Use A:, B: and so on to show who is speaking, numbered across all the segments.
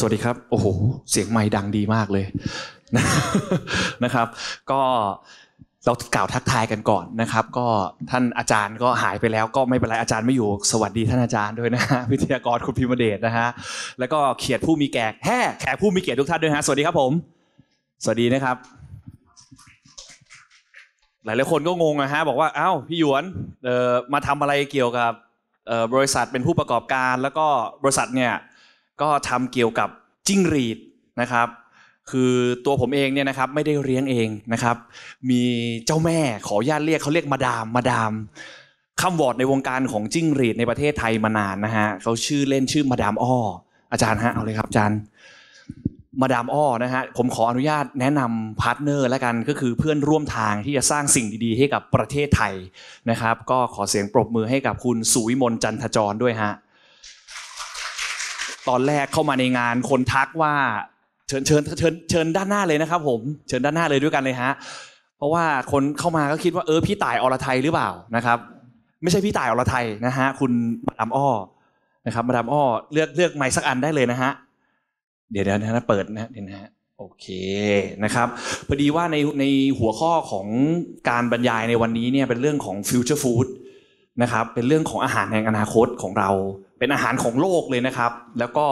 A: สวัสดีครับโอ้โหเสียงไม้ดังดีมากเลยนะครับ ก็เรากล่าวทักทายกันก่อนนะครับ ก็ท่านอาจารย์ก็หายไปแล้วก็ไม่เป็นไรอาจารย์ไม่อยู่ สวัสดี ท่านอาจารย์ด้วยนะฮะวิทยากรคุณพิมเดชนะฮะแล้วก็เขียดผู้มีแกกแห่แขกผู้มีเกียรติทุกท่านด้วยฮะสวัสดีครับผมสวัสดีนะครับ หลายหลายคนก็งงนะฮะ บอกว่าอ้าวพี่หยวนเออมาทำอะไรเกี่ยวกับบริษัทเป็นผู้ประกอบการแล้วก็บริษัทเนี่ยก็ทำเกี่ยวกับจิ้งรีดนะครับคือตัวผมเองเนี่ยนะครับไม่ได้เลี้ยงเองนะครับ มีเจ้าแม่ขอญาตเรียกเขาเรียกมาดามมาดามคำวอดในวงการของจิ้งรีดในประเทศไทยมานานนะฮะเขาชื่อเล่นชื่อมาดามอ้ออาจารย์ฮะเอาเลยครับอาจารย์มาดามอ้อนะฮะผมขออนุญาตแนะนำพาร์ทเนอร์และกันก็คือเพื่อนร่วมทางที่จะสร้างสิ่งดีๆ ให้กับประเทศไทยนะครับก็ขอเสียงปรบมือให้กับคุณสุวิมลจันทจรด้วยฮะตอนแรกเข้ามาในงานคนทักว่าเชิญเชิญเชิญเชิญด้านหน้าเลยนะครับ ผมเชิญด้านหน้าเลยด้วยกันเลยฮะเพราะว่าคนเข้ามาก็คิดว่าเออพี่ต่ายอรไทยหรือเปล่านะครับ ไม่ใช่พี่ต่ายอรไทยนะฮะคุณมาดามอ้อนะครับมาดามอ้อเลือกเลือกไม้สักอันได้เลยนะฮะเดี๋ยวเดี๋ยวนะเปิดนะเดี๋ยวนฮะโอเคนะครับพอดีว่าในในหัวข้อของการบรรยายในวันนี้เนี่ยเป็นเรื่องของฟิวเจอร์ฟู้ดนะครับเป็นเรื่องของอาหารแห่งอนาคตของเราเป็นอาหารของโลกเลยนะครับ แล้วก็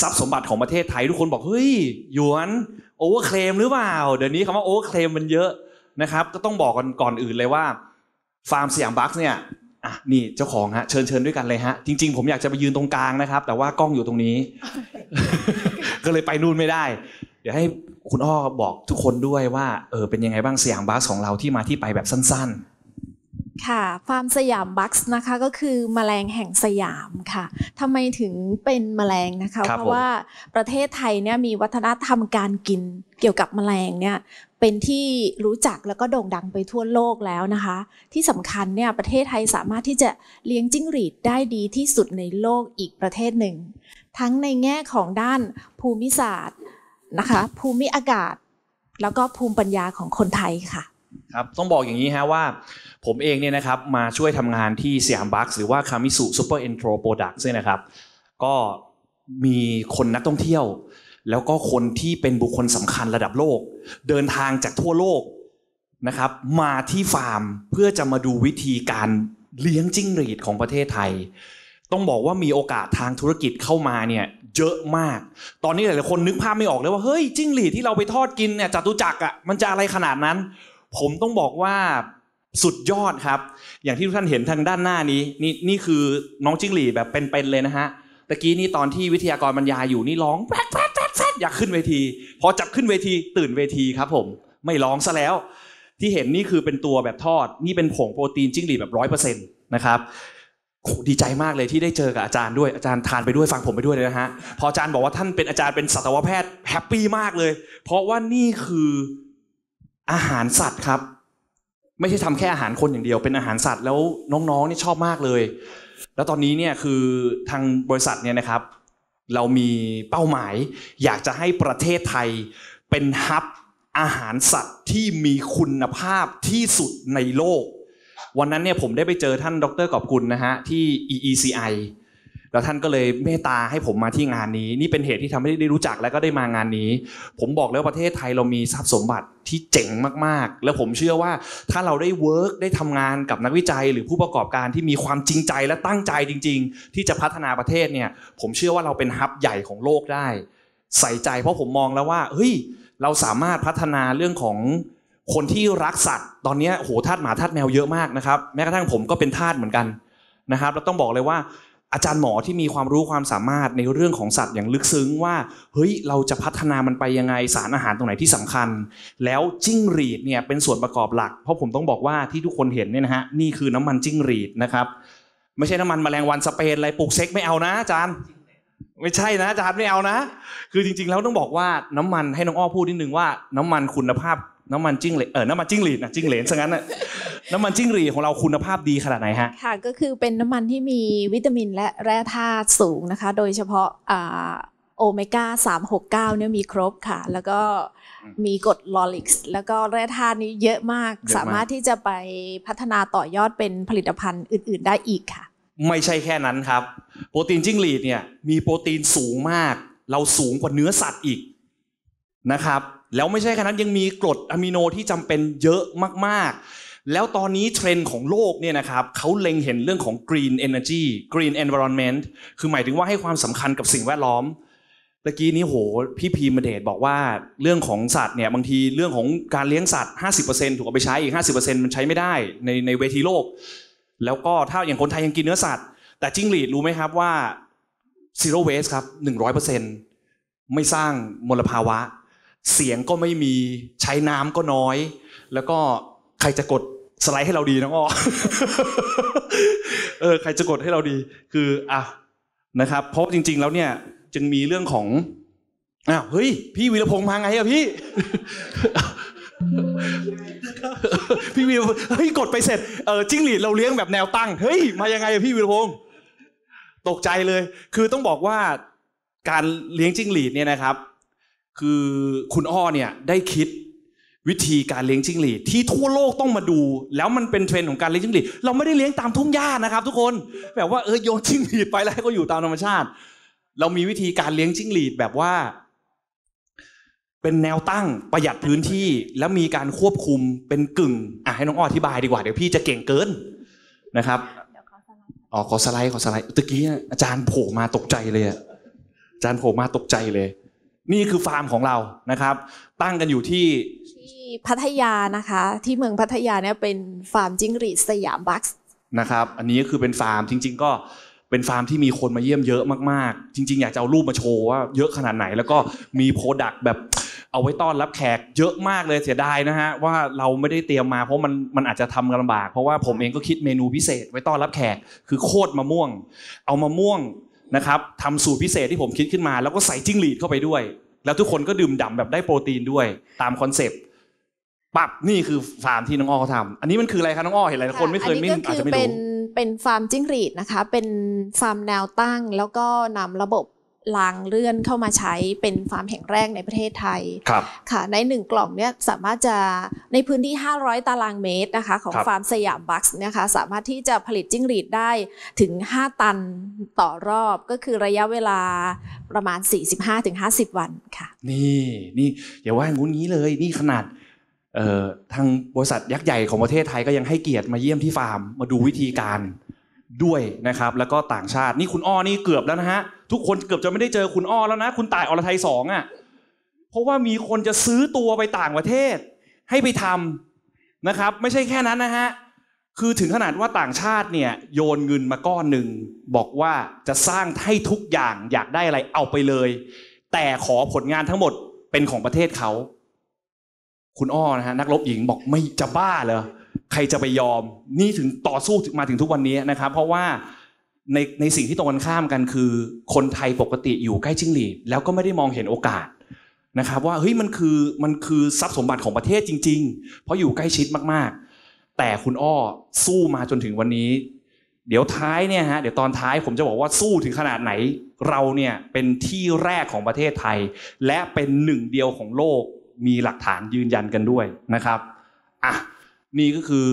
A: ทรัพย์สมบัติของประเทศไทยทุกคนบอก เฮ้ยหยวนโอเวอร์เคลมหรือเปล่าเดี๋ยวนี้คำว่าโอเวอร์เคลมมันเยอะนะครับ ก็ต้องบอกกันก่อนอื่นเลยว่า ฟาร์มสยามบัคเนี่ย อ่ะ นี่เจ้าของฮะ เชิญเชิญด้วยกันเลยฮะ จริงๆผมอยากจะไปยืนตรงกลางนะครับ แต่ว่ากล้องอยู่ตรงนี้ ก็เลยไปนู่นไม่ได้ เดี๋ยวให้คุณอ้อบอกทุกคนด้วยว่า เออเป็นยังไงบ้างสยามบัคของเราที่มาที่ไปแบบสั้น ๆ
B: ค่ะฟาร์มสยามบัคส์นะคะก็คือมแมลงแห่งสยามค่ะทำไมถึงเป็นมแมลงนะคะเพราะว่าประเทศไทยเนี่ยมีวัฒนธรรมการกิน เกี่ยวกับมแมลงเนี่ยเป็นที่รู้จักแล้วก็โด่งดังไปทั่วโลกแล้วนะคะ ที่สำคัญเนี่ยประเทศไทยสามารถที่จะเลี้ยงจิ้งหรีดได้ดีที่สุดในโลกอีกประเทศหนึ่ง ทั้งในแง่ของด้านภูมิศาสตร์นะคะภูมิอากาศแล้วก็ภูมิปัญญาของคนไทยค่ะ
A: ครับต้องบอกอย่างนี้ฮะว่าผมเองเนี่ยนะครับมาช่วยทำงานที่สยามบัคหรือว่าคามิสุซูเปอร์เอ็นโทรโปรดักต์เนี่ยนะครับ ก็มีคนนักท่องเที่ยว แล้วก็คนที่เป็นบุคคลสำคัญระดับโลก เดินทางจากทั่วโลกนะครับ มาที่ฟาร์มเพื่อจะมาดูวิธีการเลี้ยงจิ้งหรีดของประเทศไทย ต้องบอกว่ามีโอกาสทางธุรกิจเข้ามาเนี่ยเยอะมาก ตอนนี้หลายๆคนนึกภาพไม่ออกเลยว่าเฮ้ยจิ้งหรีดที่เราไปทอดกินเนี่ยจตุจักรอ่ะมันจะอะไรขนาดนั้นผมต้องบอกว่าสุดยอดครับ อย่างที่ทุกท่านเห็นทางด้านหน้านี้ นี่นี่คือน้องจิ้งหรีแบบเป็นๆเลยนะฮะตะกี้นี่ตอนที่วิทยากรบรรยายอยู่นี่ร้องแป๊ดแแอยากขึ้นเวทีพอจับขึ้นเวทีตื่นเวทีครับ ผมไม่ร้องซะแล้ว ที่เห็นนี่คือเป็นตัวแบบทอดนี่เป็นผงโปรตีนจิ้งหรีแบบร้อยเปอร์เซ็นต์นะครับดีใจมากเลยที่ได้เจอกับอาจารย์ด้วยอาจารย์ทานไปด้วยฟังผมไปด้วยเลยนะฮะพออาจารย์บอกว่าท่านเป็นอาจารย์เป็นสัตวแพทย์แฮปปี้มากเลย เพราะว่านี่คืออาหารสัตว์ครับ ไม่ใช่ทำแค่อาหารคนอย่างเดียว เป็นอาหารสัตว์แล้วน้องๆนี่ชอบมากเลย แล้วตอนนี้เนี่ยคือทางบริษัทเนี่ยนะครับ เรามีเป้าหมายอยากจะให้ประเทศไทยเป็นฮับอาหารสัตว์ที่มีคุณภาพที่สุดในโลก วันนั้นเนี่ยผมได้ไปเจอท่านดรกอบกุลนะฮะที่ EECI แล้วท่านก็เลยเมตตาให้ผมมาที่งานนี้ นี่เป็นเหตุที่ทำให้ได้รู้จักและก็ได้มางานนี้ ผมบอกแล้วประเทศไทยเรามีทรัพย์สมบัติที่เจ๋งมากๆ แล้วผมเชื่อว่าถ้าเราได้เวิร์กได้ทำงานกับนักวิจัยหรือผู้ประกอบการที่มีความจริงใจและตั้งใจจริง ๆ ที่จะพัฒนาประเทศเนี่ย ผมเชื่อว่าเราเป็นฮับใหญ่ของโลกได้ใส่ใจ เพราะผมมองแล้วว่าเฮ้ย เราสามารถพัฒนาเรื่องของคนที่รักสัตว์ตอนนี้โหทาสหมาทาสแมวเยอะมากนะครับแม้กระทั่งผมก็เป็นทาสเหมือนกันนะครับ เราต้องบอกเลยว่าอาจารย์หมอที่มีความรู้ความสามารถในเรื่องของสัตว์อย่างลึกซึ้งว่า เฮ้ยเราจะพัฒนามันไปยังไงสารอาหารตรงไหนที่สำคัญ แล้ว จิ้งรีดเนี่ยเป็นส่วนประกอบหลักเพราะผมต้องบอกว่าที่ทุกคนเห็นเนี่ยนะฮะนี่คือน้ำมันจิ้งรีดนะครับ ไม่ใช่น้ำมันมแมลงวันสเปนอะไรปลูกเซ็กไม่เอานะอาจารย์ไม่ใช่นะอาจารย์ไม่เอานะคือจริงๆแล้วต้องบอกว่าน้ำมันให้น้องอ้อพูดนิดนึงว่า น้ำมันคุณภาพน้ำมันจิ้งเหลเออน้ำมันจิ้งหรีดนะจิ้งเหลนซะงั้นนะน้ำมันจิ้งหรีดของเราคุณภาพดีขนาดไหนฮะ
B: ค่ะ ก็คือเป็นน้ำมันที่มีวิตามินและแร่ธาตุสูงนะคะ โดยเฉพาะโอเมก้า369เนี่ยมีครบค่ะ แล้วก็มีกรดลอริกส์แล้วก็แร่ธาตุนี้เยอะมาก สามารถที่จะไปพัฒนาต่อยอดเป็นผลิตภัณฑ์อื่นๆได้อีกค่ะ
A: ไม่ใช่แค่นั้นครับ โปรตีนจิ้งหรีดเนี่ยมีโปรตีนสูงมาก เราสูงกว่าเนื้อสัตว์อีกนะครับ แล้วไม่ใช่แค่นั้นยังมีกรดอะมิโนที่จำเป็นเยอะมาก ๆแล้วตอนนี้เทรนด์ของโลกเนี่ยนะครับเขาเล็งเห็นเรื่องของ green energy green environment คือหมายถึงว่าให้ความสำคัญกับสิ่งแวดล้อมตะกี้นี้โห พี่พีมาเดชบอกว่าเรื่องของสัตว์เนี่ยบางทีเรื่องของการเลี้ยงสัตว์ 50%ถูกเอาไปใช้อีก 50%มันใช้ไม่ได้ในในเวทีโลก แล้วก็ถ้าอย่างคนไทยยังกินเนื้อสัตว์ แต่จิ้งหรีดรู้ไหมครับว่า zero waste ครับ100%ไม่สร้างมลภาวะ เสียงก็ไม่มีใช้น้ำก็น้อย แล้วก็ใครจะกดสไลด์ให้เราดีน้องอ้อ เออ ใครจะกดให้เราดี คือ อ่ะนะครับ เพราะจริงๆ แล้วเนี่ย จึงมีเรื่องของอ้าวเฮ้ย พี่วีรพงษ์มาไงอะพี่ พี่วีรพงษ์เฮ้ย กดไปเสร็จ เออจิ้งหรีดเราเลี้ยงแบบแนวตั้ง เฮ้ย มายังไงอะพี่วีรพงษ์ตกใจเลย คือต้องบอกว่า การเลี้ยงจิ้งหรีดเนี่ยนะครับ คือ คุณอ้อเนี่ย ได้คิดวิธีการเลี้ยงจิ้งหรีดที่ทั่วโลกต้องมาดู แล้วมันเป็นเทรนด์ของการเลี้ยงจิ้งหรีดเราไม่ได้เลี้ยงตามทุ่งหญ้านะครับ ทุกคนแบบว่าเออโยนจิ้งหรีดไปแล้วก็อยู่ตามธรรมชาติ เรามีวิธีการเลี้ยงจิ้งหรีดแบบว่า เป็นแนวตั้งประหยัดพื้นที่ แล้วมีการควบคุมเป็นกึ่งอ่ะให้น้องอ้ออธิบายดีกว่าเดี๋ยว พี่จะเก่งเกินนะครับอ๋อขอสไลด์ขอสไลด์ตะกี้อาจารย์โผล่มาตกใจเลยอาจารย์โผล่มาตกใจเลย นี่คือฟาร์มของเรานะครับ ตั้งกันอยู่ที่
B: พัทยานะคะที่เมืองพัทยาเนี่ยเป็นฟาร์มจิ้งหรีดสยามบัคส์
A: นะครับอันนี้ก็คือเป็นฟาร์มจริง ๆ ก็เป็นฟาร์มที่มีคนมาเยี่ยมเยอะมากๆจริงๆอยากจะเอารูปมาโชว์ว่าเยอะขนาดไหนแล้วก็มีโปรดักต์แบบเอาไว้ต้อนรับแขก เยอะมากเลยเสียดายนะฮะว่าเราไม่ได้เตรียมมา เพราะมันมันอาจจะทำกันลำบากเพราะว่าผมเองก็คิดเมนูพิเศษไว้ต้อนรับแขกคือโคตรมะม่วง เอามะม่วงนะครับทำสูตรพิเศษที่ผมคิดขึ้นมา แล้วก็ใส่จิ้งหรีดเข้าไปด้วย แล้วทุกคนก็ดื่มด่ำแบบได้โปรตีนด้วยตามคอนเซปต์ปับนี่คือฟาร์มที่น้องอ้อเขาทำอันนี้มันคืออะไรคะน้องอ้อเห็นหลายคนไม่เคยไม่อาจจะไม่รู้เป็น
B: เป็นฟาร์มจิ้งหรีดนะคะ เป็นฟาร์มแนวตั้ง แล้วก็นำระบบรางเลื่อนเข้ามาใช้เป็นฟาร์มแห่งแรกในประเทศไทยครับค่ะ ในหนึ่งกล่องเนี้ยสามารถจะ ในพื้นที่ 500 ตารางเมตรนะคะของฟาร์มสยามบัคส์นะคะสามารถที่จะผลิตจิ้งหรีดได้ถึง 5 ตันต่อรอบก็คือระยะเวลาประมาณ 45-50 วันค่
A: ะ นี่นี่อย่าว่างุ้นงี้เลยนี่ขนาดทางบริษัทยักษ์ใหญ่ของประเทศไทยก็ยังให้เกียรติมาเยี่ยมที่ฟาร์มมาดูวิธีการด้วยนะครับ แล้วก็ต่างชาตินี่คุณอ้อนี่เกือบแล้วนะฮะ ทุกคนเกือบจะไม่ได้เจอคุณอ้อแล้วนะคุณต่ายอรไทยสองอ่ะเพราะว่ามีคนจะซื้อตัวไปต่างประเทศให้ไปทำนะครับ ไม่ใช่แค่นั้นนะฮะคือถึงขนาดว่าต่างชาติเนี่ยโยนเงินมาก้อนหนึ่งบอกว่าจะสร้างให้ทุกอย่างอยากได้อะไรเอาไปเลย แต่ขอผลงานทั้งหมดเป็นของประเทศเขาคุณอ้อนะฮะนักรบหญิงบอกไม่จะบ้าเหรอใครจะไปยอมนี่ถึงต่อสู้มาถึงทุกวันนี้นะครับ เพราะว่าในในสิ่งที่ตรงกันข้ามกันคือ คนไทยปกติอยู่ใกล้จิ้งหรีดแล้วก็ไม่ได้มองเห็นโอกาสนะครับว่า เฮ้ย มันคือมันคือทรัพย์สมบัติของประเทศจริงๆ เพราะอยู่ใกล้ชิดมากๆ แต่คุณอ้อสู้มาจนถึงวันนี้ เดี๋ยวท้ายเนี่ยฮะเดี๋ยวตอนท้ายผมจะบอกว่าสู้ถึงขนาดไหน เราเนี่ยเป็นที่แรกของประเทศไทย และเป็นหนึ่งเดียวของโลกมีหลักฐานยืนยันกันด้วยนะครับอ่ะนี่ก็คือ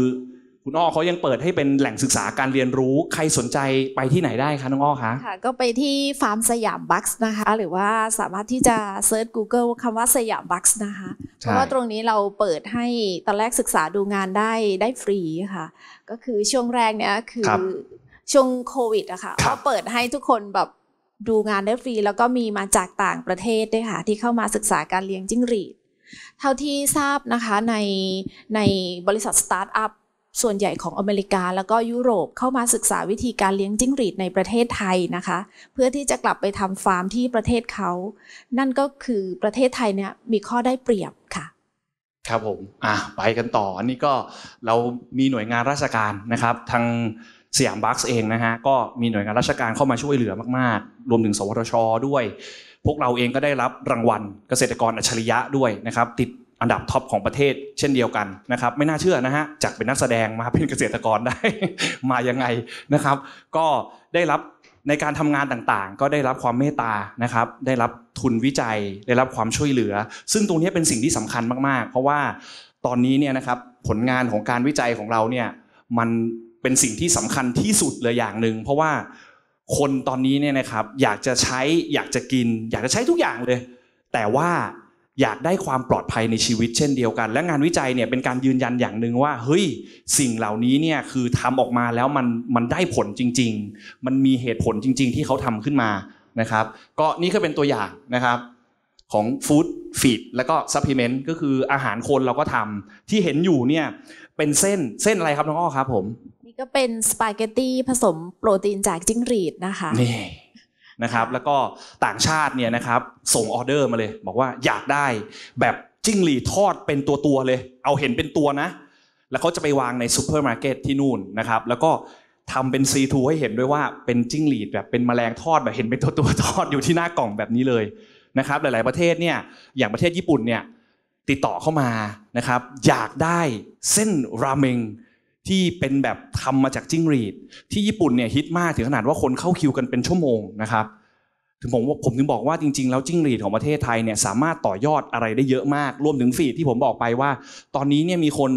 A: คุณอ้อเขายังเปิดให้เป็นแหล่งศึกษาการเรียนรู้ใครสนใจไปที่ไหนได้คะ น้องอ้อคะค่
B: ะก็ไปที่ฟาร์มสยามบัคส์นะคะ หรือว่าสามารถที่จะเซิร์ช Google คำว่าสยามบัคส์นะคะ เพราะว่าตรงนี้เราเปิดให้ตอนแรกศึกษาดูงานได้ได้ฟรีค่ะก็คือช่วงแรกเนี้ยคือช่วงโควิดอะค่ะก็เปิดให้ทุกคนแบบดูงานได้ฟรี แล้วก็มีมาจากต่างประเทศด้วยค่ะที่เข้ามาศึกษาการเลี้ยงจิ้งหรีดเท่าที่ทราบนะคะในในบริษัทสตาร์ทอัพส่วนใหญ่ของอเมริกาแล้วก็ยุโรปเข้ามาศึกษาวิธีการเลี้ยงจิ้งหรีดในประเทศไทยนะคะ เพื่อที่จะกลับไปทำฟาร์มที่ประเทศเขา นั่นก็คือประเทศไทยเนี่ยมีข้อได้เปรียบค่ะ
A: ครับผมอ่ะไปกันต่ออันนี้ก็เรามีหน่วยงานราชการนะครับ ทางสยามบัคส์เองนะฮะก็มีหน่วยงานราชการเข้ามาช่วยเหลือมากๆ รวมถึงสวทช ด้วยพวกเราเองก็ได้รับรางวัลเกษตรกรอัจฉริยะด้วยนะครับติดอันดับท็อปของประเทศ เช่นเดียวกันนะครับ ไม่น่าเชื่อนะฮะจากเป็นนักแสดงมาเป็นเกษตรกรได้มายังไงนะครับ ก็ได้รับในการทำงานต่างๆ ก็ได้รับความเมตตานะครับได้รับทุนวิจัยได้รับความช่วยเหลือ ซึ่งตรงนี้เป็นสิ่งที่สำคัญมากๆ เพราะว่าตอนนี้เนี่ยนะครับผลงานของการวิจัยของเราเนี่ยมันเป็นสิ่งที่สำคัญที่สุดเลยอย่างหนึ่งเพราะว่าคนตอนนี้เนี่ยนะครับอยากจะใช้อยากจะกินอยากจะใช้ทุกอย่างเลย แต่ว่าอยากได้ความปลอดภัยในชีวิตเช่นเดียวกัน และงานวิจัยเนี่ยเป็นการยืนยันอย่างหนึ่งว่าเฮ้ย สิ่งเหล่านี้เนี่ยคือทำออกมาแล้วมันมันได้ผลจริง ๆ มันมีเหตุผลจริง ๆ ที่เขาทำขึ้นมานะครับก็นี่ก็เป็นตัวอย่างนะครับของฟู้ดฟีดแล้วก็ซัพพลีเมนต์ก็คืออาหารคนเราก็ทำที่เห็นอยู่เนี่ยเป็นเส้นเส้นอะไรครับ น้องอ้อครับผม
B: นี่ก็เป็นสปาเกตตี้ผสมโปรตีนจากจิ้งหรีดนะคะ นี่
A: นะครับ แล้วก็ต่างชาติเนี่ยนะครับ ส่งออเดอร์มาเลย บอกว่าอยากได้แบบจิ้งหรีดทอดเป็นตัวตัวเลย เอาเห็นเป็นตัวนะ แล้วเขาจะไปวางในซูเปอร์มาร์เก็ตที่นู่นนะครับ แล้วก็ทำเป็นซีทูให้เห็นด้วยว่าเป็นจิ้งหรีดแบบเป็นแมลงทอดแบบเห็นเป็นตัวตัวทอดอยู่ที่หน้ากล่องแบบนี้เลยนะครับหลาย ๆประเทศเนี่ยอย่างประเทศญี่ปุ่นเนี่ยติดต่อเข้ามานะครับอยากได้เส้นราเมง ที่เป็นแบบทำมาจากจิ้งหรีดที่ญี่ปุ่นเนี่ยฮิตมากถึงขนาดว่าคนเข้าคิวกันเป็นชั่วโมงนะครับถึงผมว่าผมถึงบอกว่าจริงๆ แล้วจิ้งหรีดของประเทศไทยเนี่ยสามารถต่อยอดอะไรได้เยอะมากรวมถึงฟีดที่ผมบอกไปว่า ตอนนี้เนี่ยมีคน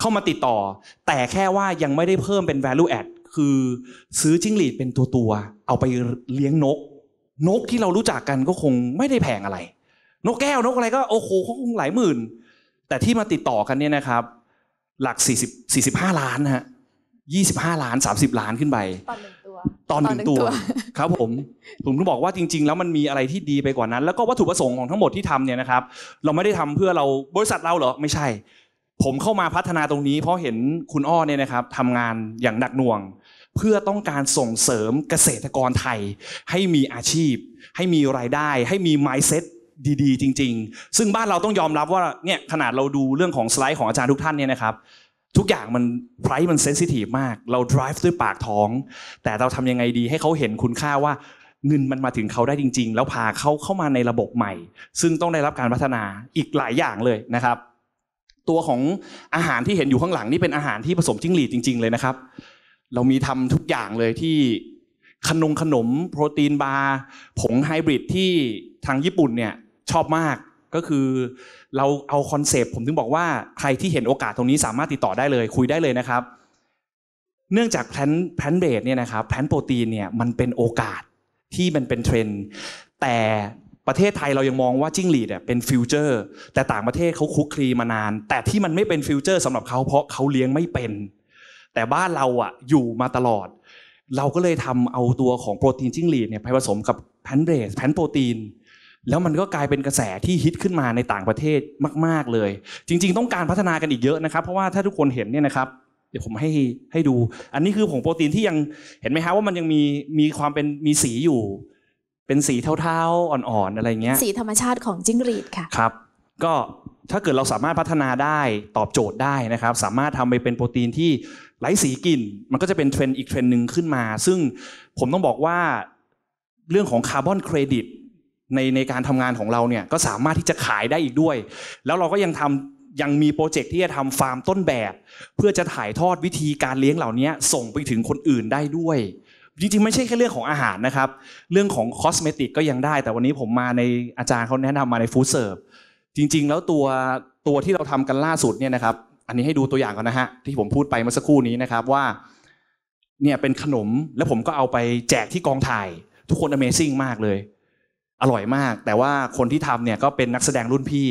A: เข้ามาติดต่อ แต่แค่ว่ายังไม่ได้เพิ่มเป็น value add คือซื้อจิ้งหรีดเป็นตัวตัวเอาไปเลี้ยงนกนกที่เรารู้จักกันก็คงไม่ได้แพงอะไร นกแก้ว นกอะไรก็โอ้โหคงหลายหมื่น แต่ที่มาติดต่อกันเนี่ยนะครับ หลัก40 45ล้านฮะ25ล้าน30 ล้านขึ้นไป ตอนหนึ่งตัวตอนหนึ่งตัวครับผมผมต้องบอกว่าจริงๆแล้วมันมีอะไรที่ดีไปกว่านั้น แล้วก็วัตถุประสงค์ของทั้งหมดที่ทำเนี่ยนะครับ เราไม่ได้ทำเพื่อเราบริษัทเราเหรอ ไม่ใช่ ผมเข้ามาพัฒนาตรงนี้เพราะเห็นคุณอ้อเนี่ยนะครับทำงานอย่างหนักหน่วงเพื่อต้องการส่งเสริมเกษตรกรไทย ให้มีอาชีพ ให้มีรายได้ ให้มี mindset ดีๆ จริง ๆ ซึ่งบ้านเราต้องยอมรับว่าเนี่ยขนาดเราดูเรื่องของสไลด์ของอาจารย์ทุกท่านเนี่ยนะครับ ทุกอย่างมันไพร์มันเซนซิทีฟมากเรา drive ด้วยปากท้อง แต่เราทำยังไงดีให้เขาเห็นคุณค่าว่าเงินมันมาถึงเขาได้จริง ๆ แล้วพาเขาเข้ามาในระบบใหม่ ซึ่งต้องได้รับการพัฒนาอีกหลายอย่างเลยนะครับ ตัวของอาหารที่เห็นอยู่ข้างหลังนี่เป็นอาหารที่ผสมจิ้งหรีดจริงๆเลยนะครับเรามีทำทุกอย่างเลยที่ขนมขนมโปรตีนบาร์ผงไฮบริดที่ทางญี่ปุ่นเนี่ยชอบมากก็คือเราเอาคอนเซปต์ ผมถึงบอกว่า ใครที่เห็นโอกาสตรงนี้สามารถติดต่อได้เลยคุยได้เลยนะครับ เนื่องจากแพลนแพลนเบรดเนี่ยนะครับแพลนโปรตีนเนี่ยมันเป็นโอกาสที่มันเป็นเทรนด์แต่ประเทศไทยเรายังมองว่าจิ้งหรีดเป็นฟิวเจอร์แต่ต่างประเทศเขาคุกคลีมานาน แต่ที่มันไม่เป็นฟิวเจอร์สำหรับเขาเพราะเขาเลี้ยงไม่เป็นแต่บ้านเราอ่ะ อยู่มาตลอด เราก็เลยทำเอาตัวของโปรตีนจิ้งหรีดเนี่ยไปผสมกับแพนเบรสแพนโปรตีน แล้วมันก็กลายเป็นกระแสที่ฮิตขึ้นมาในต่างประเทศมาก ๆ เลย จริงๆ ต้องการพัฒนากันอีกเยอะนะครับ เพราะว่าถ้าทุกคนเห็นเนี่ยนะครับ เดี๋ยวผมให้ให้ดู อันนี้คือผงโปรตีนที่ยังเห็นไหมฮะว่ามันยังมีมีความเป็นมีสีอยู่เป็นสีเทาๆอ่อนๆอะไรเงี้ยสี
B: ธรรมชาติของจิ้งหรีดค่ะ
A: ครับก็ถ้าเกิดเราสามารถพัฒนาได้ตอบโจทย์ได้นะครับ สามารถทำไปเป็นโปรตีนที่ไร้สีกลิ่นมันก็จะเป็นเทรนด์อีกเทรนด์หนึ่งขึ้นมา ซึ่งผมต้องบอกว่าเรื่องของคาร์บอนเครดิตในในการทำงานของเราเนี่ยก็สามารถที่จะขายได้อีกด้วย แล้วเราก็ยังทำยังมีโปรเจกต์ที่จะทำฟาร์มต้นแบบ เพื่อจะถ่ายทอดวิธีการเลี้ยงเหล่านี้ส่งไปถึงคนอื่นได้ด้วย จริง ๆ ไม่ใช่แค่เรื่องของอาหารนะครับ เรื่องของคอสเมติกก็ยังได้ แต่วันนี้ผมมาในอาจารย์เขาแนะนำมาในฟู้ดเซิร์ฟจริง ๆ แล้วตัวตัวที่เราทำกันล่าสุดเนี่ยนะครับอันนี้ให้ดูตัวอย่างก่อนนะฮะ ที่ผมพูดไปเมื่อสักครู่นี้นะครับว่า เนี่ยเป็นขนมแล้วผมก็เอาไปแจกที่กองถ่าย ทุกคน Amazing มากเลย อร่อยมาก แต่ว่าคนที่ทำเนี่ยก็เป็นนักแสดงรุ่นพี่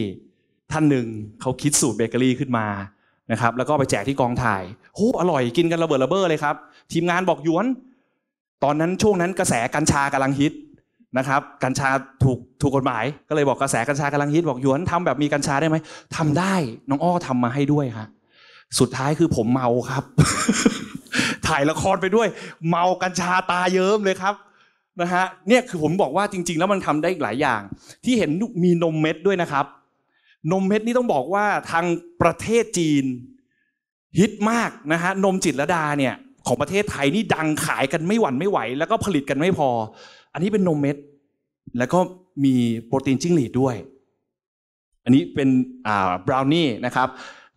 A: ท่านหนึ่งเขาคิดสูตรเบเกอรี่ขึ้นมานะครับแล้วก็ไปแจกที่กองถ่ายโอ้อร่อยกินกันระเบิดระเบ้อเลยครับทีมงานบอกยวน ตอนนั้นช่วงนั้นกระแสกัญชากำลังฮิตนะครับกัญชาถูกถูกกฎหมาย ก็เลยบอกกระแส กัญชากำาลังฮิตบอกหยวนทำแบบมีกัญชาได้ไหมทำได้ น้องอ้อทำมาให้ด้วยค่ะสุดท้ายคือผมเมาครับ ถ่ายละครไปด้วย เมากัญชาตาเยิ้มเลยครับนะฮะเนี่ยคือผมบอกว่าจริง ๆ แล้วมันทำได้อีกหลายอย่าง ที่เห็นมีนมเม็ดด้วยนะครับ นมเม็ดนี่ต้องบอกว่าทางประเทศจีนฮิตมากนะฮะนมจิตรดาเนี่ย ของประเทศไทยนี่ดังขายกันไม่หวั่นไม่ไหว แล้วก็ผลิตกันไม่พออันนี้เป็นนมเม็ดแล้วก็มีโปรตีนจิ้งหรีดด้วย อันนี้เป็นอ่าบราวนี่นะครับ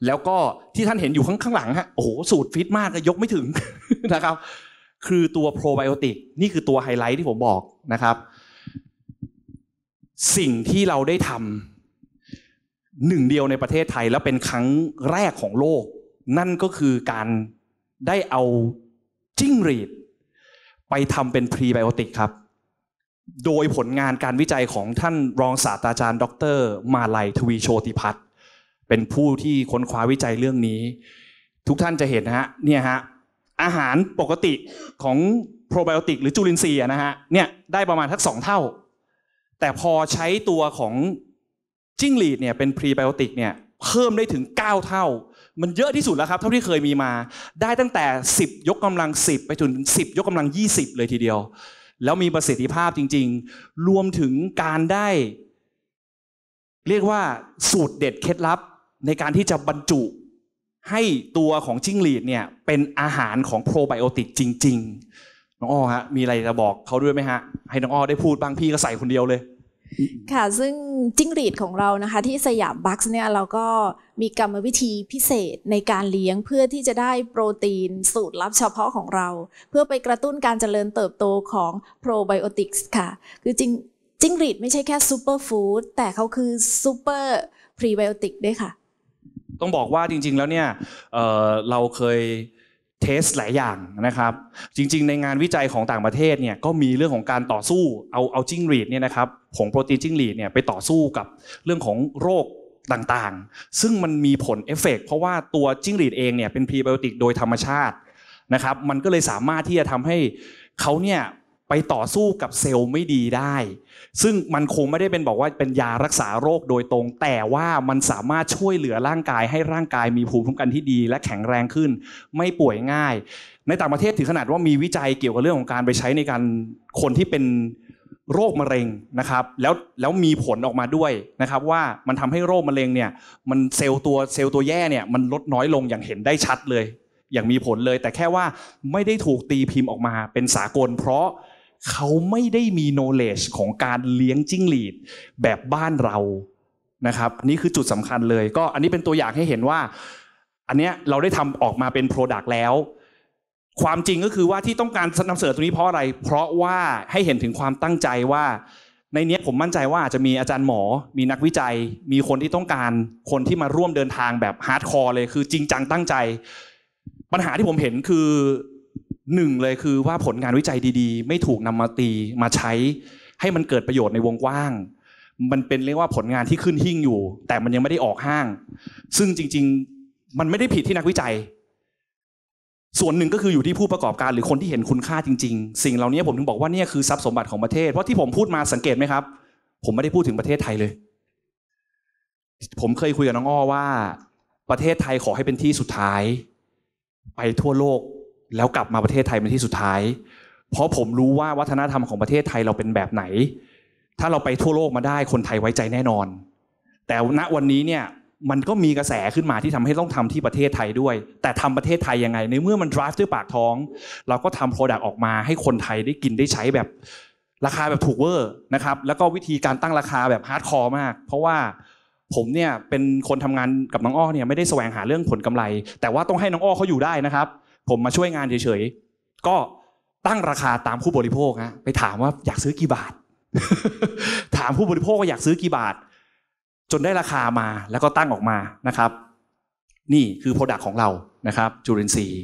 A: แล้วก็ที่ท่านเห็นอยู่ข้างข้างหลังฮะโอ้โหสูตรฟิตมากยกไม่ถึงนะครับ คือตัวโปรไบโอติกนี่คือตัวไฮไลท์ที่ผมบอกนะครับ สิ่งที่เราได้ทำหนึ่งเดียวในประเทศไทย แล้วเป็นครั้งแรกของโลก นั่นก็คือการได้เอาจิ้งหรีด ไปทำเป็นพรีไบโอติกครับโดยผลงานการวิจัยของท่านรองศาสตราจารย์ดร มาลัยทวีโชติพัฒน์เป็นผู้ที่ค้นคว้าวิจัยเรื่องนี้ ทุกท่านจะเห็นนะฮะเนี่ยฮะอาหารปกติของโปรไบโอติกหรือจุลินทรีย์นะฮะเนี่ยได้ประมาณทักสองเท่า แต่พอใช้ตัวของจิ้งหรีดเนี่ยเป็นพรีไบโอติกเนี่ยเพิ่มได้ถึง 9 เท่า มันเยอะที่สุดแล้วครับ เท่าที่เคยมีมา ได้ตั้งแต่ 10 ยกกำลัง 10 ไปจนถึง10 ยกกำลัง 20 เลยทีเดียวแล้วมีประสิทธิภาพจริง ๆ รวมถึงการได้ เรียกว่าสูตรเด็ดเคล็ดลับในการที่จะบรรจุให้ตัวของจิ้งหรีดเนี่ย เป็นอาหารของโปรไบโอติกจริง ๆ น้องอ้อฮะ มีอะไรจะบอกเขาด้วยไหมฮะ ให้น้องอ้อได้พูดบางพี่ก็ใส่คนเดียวเลย
B: ค่ะ ซึ่งจิ้งหรีดของเรานะคะ ที่สยามบัคส์เนี่ย เราก็มีกรรมวิธีพิเศษในการเลี้ยงเพื่อที่จะได้โปรตีนสูตรลับเฉพาะของเรา เพื่อไปกระตุ้นการเจริญเติบโตของโปรไบโอติกส์ค่ะ คือจริงจิ้งหรีดไม่ใช่แค่ซูเปอร์ฟู้ดแต่เขาคือซูเปอร์พรีไบโอติกด้วยค่ะ
A: ต้องบอกว่าจริงๆแล้วเนี่ยเเราเคยเทสหลายอย่างนะครับ จริงๆในงานวิจัยของต่างประเทศเนี่ยก็มีเรื่องของการต่อสู้เอาเอาจิ้งหรีดเนี่ยนะครับผงโปรตีนจิ้งหรีดเนี่ยไปต่อสู้กับเรื่องของโรคต่างๆ ซึ่งมันมีผลเอฟเฟกเพราะว่าตัวจิ้งหรีดเองเนี่ยเป็นพรีไบโอติกโดยธรรมชาตินะครับมันก็เลยสามารถที่จะทำให้เขาเนี่ยไปต่อสู้กับเซลล์ไม่ดีได้ ซึ่งมันคงไม่ได้เป็นบอกว่าเป็นยารักษาโรคโดยตรง แต่ว่ามันสามารถช่วยเหลือร่างกายให้ร่างกายมีภูมิคุ้มกันที่ดี และแข็งแรงขึ้น ไม่ป่วยง่าย ในต่างประเทศถึงขนาดว่ามีวิจัยเกี่ยวกับเรื่องของการไปใช้ในการคนที่เป็นโรคมะเร็งนะครับ แล้วแล้วมีผลออกมาด้วยนะครับว่ามันทำให้โรคมะเร็งเนี่ยมันเซลล์ตัวเซลล์ตัวแย่เนี่ยมันลดน้อยลงอย่างเห็นได้ชัดเลย อย่างมีผลเลย แต่แค่ว่าไม่ได้ถูกตีพิมพ์ออกมา เป็นสากลเพราะเขาไม่ได้มีโนเลจของการเลี้ยงจิ้งหรีดแบบบ้านเรา นะครับ นี่คือจุดสำคัญเลย ก็อันนี้เป็นตัวอย่างให้เห็นว่า อันเนี้ยเราได้ทำออกมาเป็นโปรดักต์แล้ว ความจริงก็คือว่าที่ต้องการนำเสนอตรงนี้เพราะอะไร เพราะว่าให้เห็นถึงความตั้งใจว่า ในนี้ผมมั่นใจว่าอาจจะมีอาจารย์หมอ มีนักวิจัย มีคนที่ต้องการคนที่มาร่วมเดินทางแบบฮาร์ดคอร์เลยคือ จริงจังตั้งใจ ปัญหาที่ผมเห็นคือหนึ่งเลย คือว่าผลงานวิจัยดี ๆ ไม่ถูกนำมาตีมาใช้ให้มันเกิดประโยชน์ในวงกว้าง มันเป็นเรียกว่าผลงานที่ขึ้นหิ่งอยู่ แต่มันยังไม่ได้ออกห้าง ซึ่งจริงๆมันไม่ได้ผิดที่นักวิจัย ส่วนหนึ่งก็คืออยู่ที่ผู้ประกอบการหรือคนที่เห็นคุณค่าจริงๆ สิ่งเหล่านี้ผมถึงบอกว่านี่คือทรัพย์สมบัติของประเทศเพราะที่ผมพูดมาสังเกตไหมครับ ผมไม่ได้พูดถึงประเทศไทยเลย ผมเคยคุยกับน้องอ้อว่า ประเทศไทยขอให้เป็นที่สุดท้ายไปทั่วโลกแล้วกลับมาประเทศไทยเป็นที่สุดท้าย เพราะผมรู้ว่าวัฒนธรรมของประเทศไทยเราเป็นแบบไหน ถ้าเราไปทั่วโลกมาได้คนไทยไว้ใจแน่นอน แต่ณวันนี้เนี่ยมันก็มีกระแสขึ้นมาที่ทำให้ต้องทำที่ประเทศไทยด้วย แต่ทำประเทศไทยยังไงในเมื่อมัน drive ด้วยปากท้อง เราก็ทำ product ออกมาให้คนไทยได้กินได้ใช้แบบราคาแบบถูกเวอร์นะครับ แล้วก็วิธีการตั้งราคาแบบฮาร์ดคอร์มาก เพราะว่าผมเนี่ยเป็นคนทำงานกับน้องอ้อเนี่ยไม่ได้แสวงหาเรื่องผลกำไร แต่ว่าต้องให้น้องอ้อเขาอยู่ได้นะครับผมมาช่วยงานเฉยๆ ก็ตั้งราคาตามผู้บริโภคฮะไปถามว่าอยากซื้อกี่บาท ถามผู้บริโภคว่าอยากซื้อกี่บาท จนได้ราคามาแล้วก็ตั้งออกมา นะครับ นี่คือโปรดักของเรา นะครับ จุลินทรีย์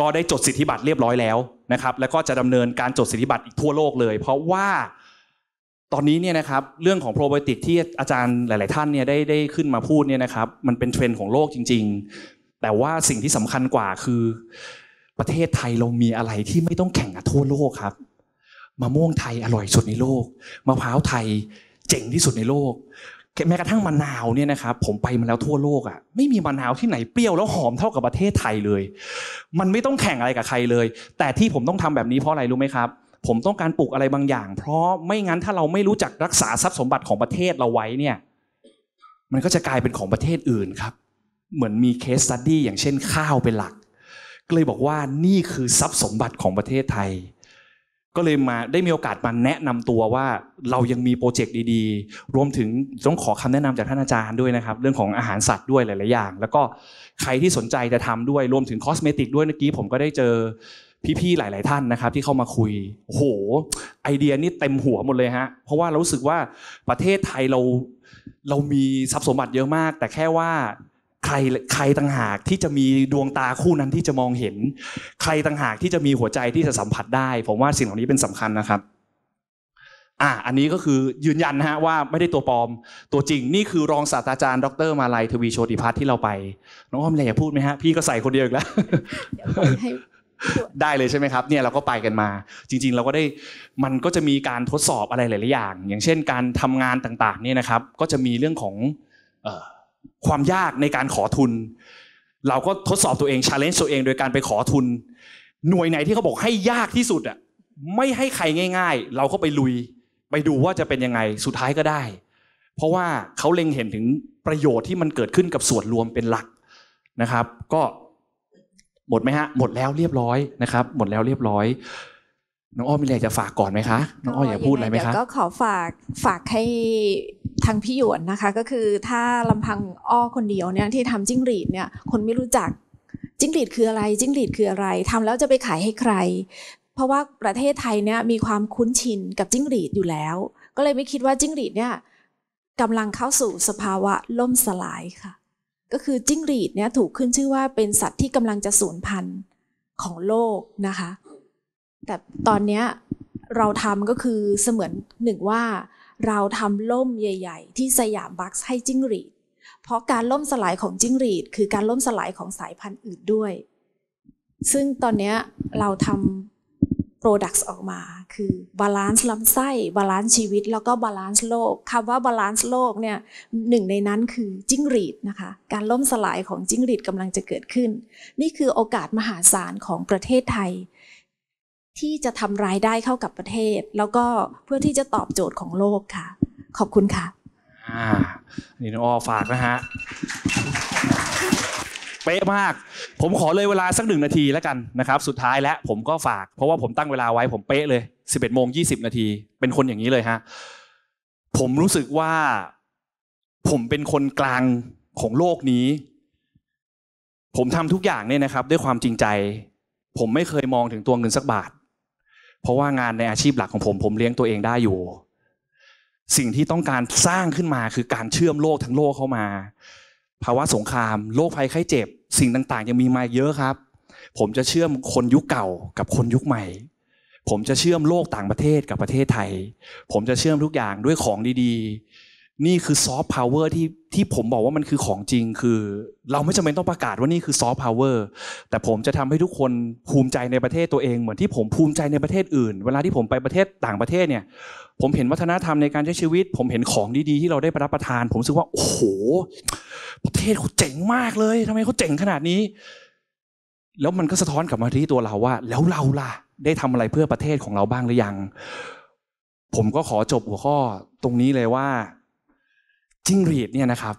A: ก็ได้จดสิทธิบัตรเรียบร้อยแล้ว นะครับ แล้วก็จะดำเนินการจดสิทธิบัตรอีกทั่วโลกเลย เพราะว่าตอนนี้เนี่ยนะครับ เรื่องของโปรไบโอติกที่อาจารย์หลายๆท่านเนี่ยได้ได้ขึ้นมาพูดเนี่ยนะครับ มันเป็นเทรนด์ของโลกจริงๆแต่ว่าสิ่งที่สำคัญกว่าคือ ประเทศไทย เรามีอะไรที่ไม่ต้องแข่งกับทั่วโลกครับมะม่วงไทยอร่อยสุดในโลกมะพร้าวไทยเจ๋งที่สุดในโลกแม้กระทั่งมะนาวเนี่ยนะครับผมไปมาแล้วทั่วโลกอ่ะไม่มีมะนาวที่ไหนเปรี้ยวแล้ว หอมเท่ากับประเทศไทยเลย มันไม่ต้องแข่งอะไรกับใครเลย แต่ที่ผมต้องทำแบบนี้เพราะอะไรรู้ไหมครับ ผมต้องการปลูกอะไรบางอย่าง เพราะไม่งั้นถ้าเราไม่รู้จักรักษาทรัพย์สมบัติของประเทศเราไว้เนี่ย มันก็จะกลายเป็นของประเทศอื่นครับเหมือนมีเคสสตัดี้อย่างเช่นข้าวเป็นหลัก ก็เลยบอกว่านี่คือทรัพย์สมบัติของประเทศไทย ก็เลยมาได้มีโอกาสมาแนะนำตัวว่าเรายังมีโปรเจกต์ดีๆ รวมถึง ต้องขอคำแนะนำจากท่านอาจารย์ด้วยนะครับ เรื่องของอาหารสัตว์ด้วยหลายๆอย่าง แล้วก็ใครที่สนใจจะทำด้วย รวมถึงคอสเมติกด้วยเมื่อกี้ ผมก็ได้เจอ พี่ๆหลาย ๆท่านนะครับ ที่เข้ามาคุยโอ้โหไอเดียนี่เต็มหัวหมดเลยฮะ เพราะว่าเรารู้สึกว่าประเทศไทยเราเรามีทรัพย์สมบัติเยอะมาก แต่แค่ว่าใครใครต่างหากที่จะมีดวงตาคู่นั้นที่จะมองเห็น ใครต่างหากที่จะมีหัวใจที่จะสัมผัสได้ผมว่าสิ่งเหล่านี้เป็นสำคัญนะครับ อ่ะอันนี้ก็คือยืนยันนะฮะ ว่าไม่ได้ตัวปลอม ตัวจริงนี่คือรองศาสตราจารย์ ดรมาลัยทวีโชติพัฒน์ที่เราไป น้องอ้อมอะไรอย่พูดไหมฮะพี่ก็ใส่คนเดียวอีกแล้วได้เลยใช่ไหมครับเนี่ยเราก็ไปกันมา จริง ๆ เราก็ได้มันก็จะมีการทดสอบอะไรหลาย ๆ อย่าง อย่างเช่น การทำงานต่าง ๆ เนี่ยนะครับ ก็จะมีเรื่องของความยากในการขอทุน เราก็ทดสอบตัวเองชาเลนจ์ตัวเองโดยการไปขอทุน หน่วยไหนที่เขาบอกให้ยากที่สุดอ่ะ ไม่ให้ใครง่ายๆ เราก็ไปลุยไปดูว่าจะเป็นยังไงสุดท้ายก็ได้ เพราะว่าเขาเล็งเห็นถึงประโยชน์ที่มันเกิดขึ้นกับส่วนรวมเป็นหลักนะครับ ก็หมดไหมฮะ หมดแล้วเรียบร้อยนะครับหมดแล้วเรียบร้อยน้องอ้อมีอะไรจะฝากก่อนไหมคะน้องอ้ออยากพูดอะไรไหมคะก็
B: ขอฝากฝากให้ทางพี่หยวนนะคะก็คือถ้าลำพังอ้อคนเดียวเนี่ยที่ทำจิ้งหรีดเนี่ยคนไม่รู้จักจิ้งหรีดคืออะไรจิ้งหรีดคืออะไรทำแล้วจะไปขายให้ใคร เพราะว่าประเทศไทยเนี่ยมีความคุ้นชิน กับจิ้งหรีดอยู่แล้วก็เลยไม่คิดว่าจิ้งหรีดเนี่ยกำลังเข้าสู่สภาวะล่มสลายค่ะก็คือจิ้งหรีดเนี่ยถูกขึ้นชื่อว่าเป็นสัตว์ที่กำลังจะสูญพันธุ์ของโลกนะคะแต่ตอนนี้เราทำก็คือเสมือนหนึ่งว่าเราทำล่มใหญ่ ๆ ที่สยามบัคสให้จิ้งหรีด เพราะการล่มสลายของจิ้งหรีดคือการล่มสลายของสายพันธุ์อื่นด้วย ซึ่งตอนนี้เราทำโปรดักส์ออกมาคือบาลานซ์ลำไส้บาลานซ์ชีวิต แล้วก็บาลานซ์โลก คำว่าบาลานซ์โลกเนี่ยหนึ่งในนั้นคือจิ้งหรีดนะคะ การล่มสลายของจิ้งหรีดกำลังจะเกิดขึ้น นี่คือโอกาสมหาศาลของประเทศไทยที่จะทำรายได้เข้ากับประเทศ แล้วก็เพื่อที่จะตอบโจทย์ของโลกค่ะ ขอบคุณค่ะ
A: อ่านี่น้องอ้อฝากนะฮะเป๊ะมาก ผมขอเลยเวลาสักหนึ่งนาทีแล้วกันนะครับ สุดท้ายและผมก็ฝากเพราะว่าผมตั้งเวลาไว้ ผมเป๊ะเลย11โมง20นาทีเป็นคนอย่างนี้เลยฮะผมรู้สึกว่าผมเป็นคนกลางของโลกนี้ ผมทำทุกอย่างเนี่ยนะครับ ด้วยความจริงใจ ผมไม่เคยมองถึงตัวเงินสักบาทเพราะว่างานในอาชีพหลักของผมผมเลี้ยงตัวเองได้อยู่ สิ่งที่ต้องการสร้างขึ้นมาคือการเชื่อมโลกทั้งโลกเข้ามา ภาวะสงครามโรคภัยไข้เจ็บสิ่งต่างๆยังมีมาเยอะครับ ผมจะเชื่อมคนยุคเก่ากับคนยุคใหม่ ผมจะเชื่อมโลกต่างประเทศกับประเทศไทย ผมจะเชื่อมทุกอย่างด้วยของดี ๆนี่คือซอฟต์พาวเวอร์ที่ที่ผมบอกว่ามันคือของจริงคือ เราไม่จำเป็นต้องประกาศว่านี่คือซอฟต์พาวเวอร์แต่ผมจะทำให้ทุกคนภูมิใจในประเทศตัวเองเหมือนที่ผมภูมิใจในประเทศอื่น เวลาที่ผมไปประเทศต่างประเทศเนี่ย ผมเห็นวัฒนธรรมในการใช้ชีวิต ผมเห็นของดีๆที่เราได้รับประทาน ผมรู้สึกว่าโอ้โห ประเทศเขาเจ๋งมากเลย ทำไมเขาเจ๋งขนาดนี้ แล้วมันก็สะท้อนกลับมาที่ตัวเราว่า แล้วเราล่ะ ได้ทำอะไรเพื่อประเทศของเราบ้างหรือยัง ผมก็ขอจบหัวข้อตรงนี้เลยว่าจิ้งรีดเนี่ยนะครับ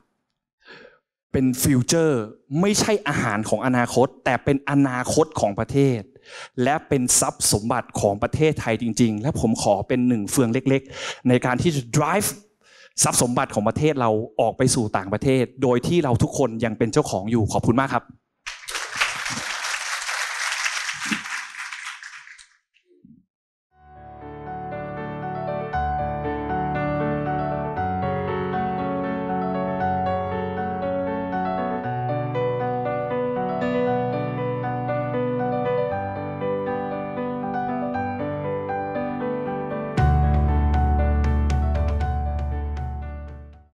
A: เป็นฟิวเจอร์ไม่ใช่อาหารของอนาคต แต่เป็นอนาคตของประเทศ และเป็นทรัพย์สมบัติของประเทศไทยจริง ๆ และผมขอเป็นหนึ่งเฟืองเล็ก ๆ ในการที่จะ drive ทรัพย์สมบัติของประเทศเราออกไปสู่ต่างประเทศ โดยที่เราทุกคนยังเป็นเจ้าของอยู่ขอบคุณมากครับ